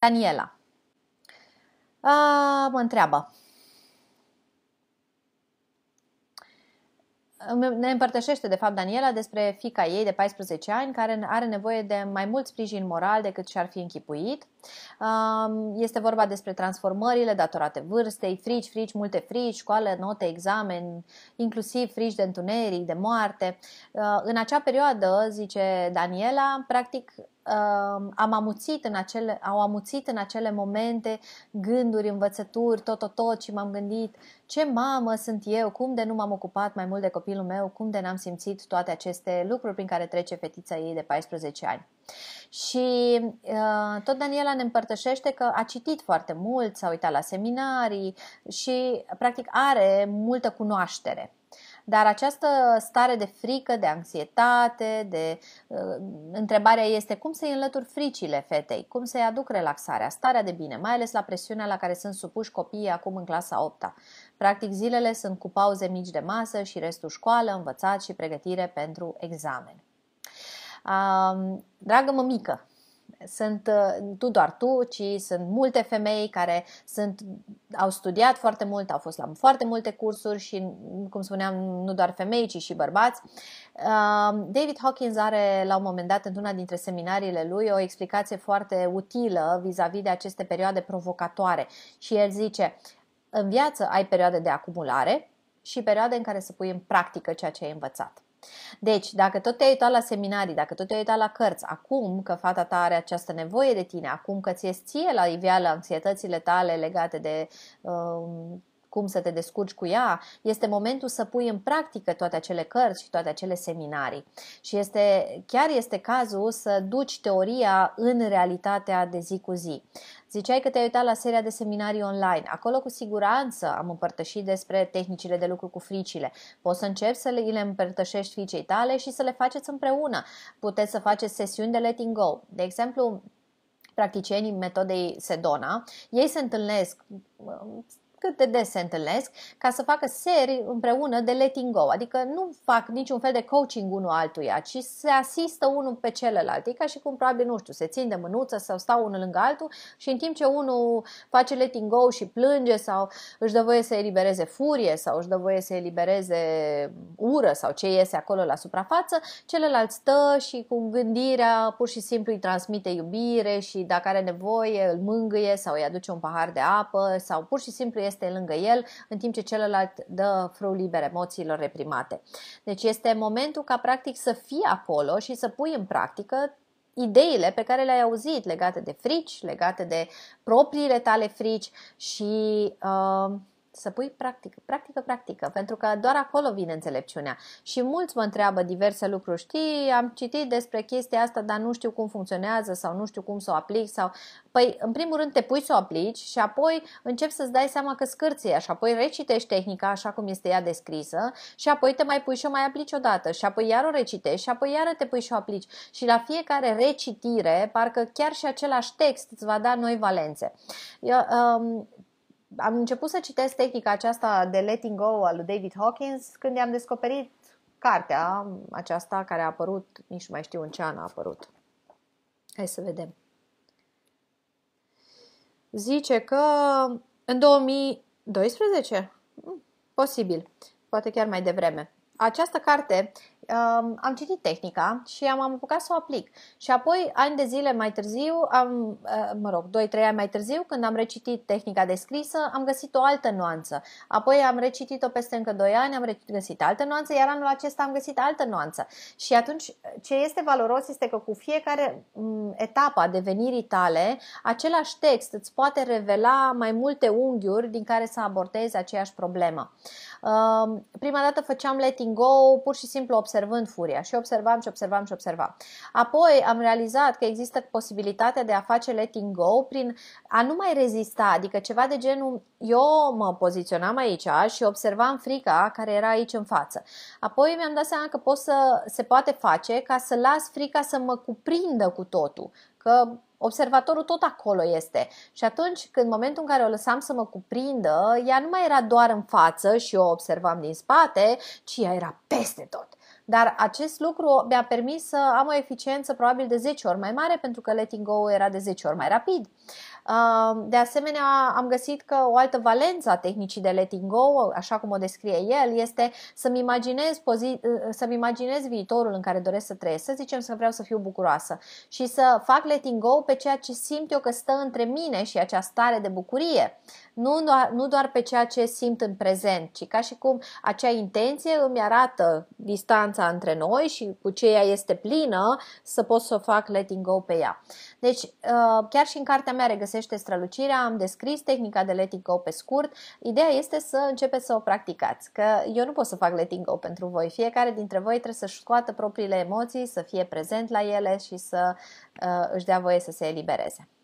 Daniela. A, mă întreabă. Ne împărtășește, de fapt, Daniela despre fica ei de 14 ani, care are nevoie de mai mult sprijin moral decât și-ar fi închipuit. Este vorba despre transformările datorate vârstei, frici, frici, multe frici, școală, note, examen, inclusiv frici de întuneric, de moarte. Uh, în acea perioadă, zice Daniela, practic um, am amuțit în acele, au amuțit în acele momente gânduri, învățături, tot, tot, tot și m-am gândit ce mamă sunt eu, cum de nu m-am ocupat mai mult de copilul meu, cum de n-am simțit toate aceste lucruri prin care trece fetița ei de 14 ani. Și uh, tot Daniela ne împărtășește că a citit foarte mult, s-a uitat la seminarii și practic are multă cunoaștere. Dar această stare de frică, de anxietate, de uh, întrebarea este cum să-i înlătur fricile fetei, cum să-i aduc relaxarea, starea de bine, mai ales la presiunea la care sunt supuși copiii acum în clasa 8 -a. Practic zilele sunt cu pauze mici de masă și restul școală, învățat și pregătire pentru examen. Dragă mămică, sunt uh, tu doar tu, ci sunt multe femei care sunt, au studiat foarte mult, au fost la foarte multe cursuri și, cum spuneam, nu doar femei, ci și bărbați. David Hawkins are la un moment dat, într-una dintre seminariile lui, o explicație foarte utilă vis-a-vis de aceste perioade provocatoare și el zice, în viață ai perioade de acumulare și perioade în care să pui în practică ceea ce ai învățat. Deci, dacă tot te-ai uitat la seminarii, dacă tot te-ai uitat la cărți, acum că fata ta are această nevoie de tine, acum că ți-e ție la iveală anxietățile tale legate de uh, cum să te descurci cu ea, este momentul să pui în practică toate acele cărți și toate acele seminarii. Și este, chiar este cazul să duci teoria în realitatea de zi cu zi. Ziceai că te-ai uitat la seria de seminarii online. Acolo cu siguranță am împărtășit despre tehnicile de lucru cu fricile. Poți să începi să le împărtășești fricei tale și să le faceți împreună. Puteți să faceți sesiuni de letting go. De exemplu, practicienii metodei Sedona, ei se întâlnesc cât de des se întâlnesc, ca să facă seri împreună de letting go, adică nu fac niciun fel de coaching unul altuia, ci se asistă unul pe celălalt. E ca și cum probabil, nu știu, se țin de mânuță sau stau unul lângă altul și în timp ce unul face letting go și plânge sau își dă voie să elibereze furie sau își dă voie să elibereze ură sau ce iese acolo la suprafață, celălalt stă și cu gândirea pur și simplu îi transmite iubire și dacă are nevoie îl mângâie sau îi aduce un pahar de apă sau pur și simplu este lângă el, în timp ce celălalt dă frâu liber emoțiilor reprimate. Deci este momentul ca practic să fii acolo și să pui în practică ideile pe care le-ai auzit legate de frici, legate de propriile tale frici și uh, să pui practică, practică, practică, pentru că doar acolo vine înțelepciunea. Și mulți mă întreabă diverse lucruri. Știi, am citit despre chestia asta, dar nu știu cum funcționează sau nu știu cum să o aplic sau... Păi, în primul rând te pui să o aplici și apoi începi să-ți dai seama că scârție așa, apoi recitești tehnica așa cum este ea descrisă și apoi te mai pui și o mai aplici odată și apoi iar o recitești și apoi iar te pui și o aplici. Și la fiecare recitire, parcă chiar și același text îți va da noi valențe. Eu, um, am început să citesc tehnica aceasta de letting go al lui David Hawkins când am descoperit cartea aceasta care a apărut, nici nu mai știu în ce an a apărut. Hai să vedem. Zice că în 2012, hmm, posibil, poate chiar mai devreme. Această carte um, am citit tehnica și am, am apucat să o aplic. Și apoi, ani de zile mai târziu, am, uh, mă rog, 2-3 ani mai târziu, când am recitit tehnica descrisă, am găsit o altă nuanță. Apoi am recitit-o peste încă 2 ani, am găsit altă nuanță, iar anul acesta am găsit altă nuanță. Și atunci ce este valoros este că cu fiecare mm, etapă a devenirii tale, același text îți poate revela mai multe unghiuri din care să abordezi aceeași problemă. Um, prima dată făceam letting go pur și simplu observând furia și observam și observam și observam. Apoi am realizat că există posibilitatea de a face letting go prin a nu mai rezista, adică ceva de genul eu mă poziționam aici și observam frica care era aici în față. Apoi mi-am dat seama că pot să, se poate face ca ca să las frica să mă cuprindă cu totul, că observatorul tot acolo este. Și atunci, când momentul în care o lăsam să mă cuprindă, ea nu mai era doar în față și o observam din spate, ci ea era peste tot. Dar acest lucru mi-a permis să am o eficiență probabil de 10 ori mai mare pentru că letting go era de 10 ori mai rapid. De asemenea, am găsit că o altă valență a tehnicii de letting go, așa cum o descrie el, este să-mi imaginez, pozi- să-mi imaginez viitorul în care doresc să trăiesc, să zicem să vreau să fiu bucuroasă și să fac letting go pe ceea ce simt eu că stă între mine și acea stare de bucurie, nu doar, nu doar pe ceea ce simt în prezent, ci ca și cum acea intenție îmi arată distanța distanța între noi și cu ce ea este plină să pot să o fac letting go pe ea. Deci uh, chiar și în cartea mea regăsește strălucirea, am descris tehnica de letting go pe scurt. Ideea este să începeți să o practicați, că eu nu pot să fac letting go pentru voi. Fiecare dintre voi trebuie să-și scoată propriile emoții, să fie prezent la ele și să uh, își dea voie să se elibereze.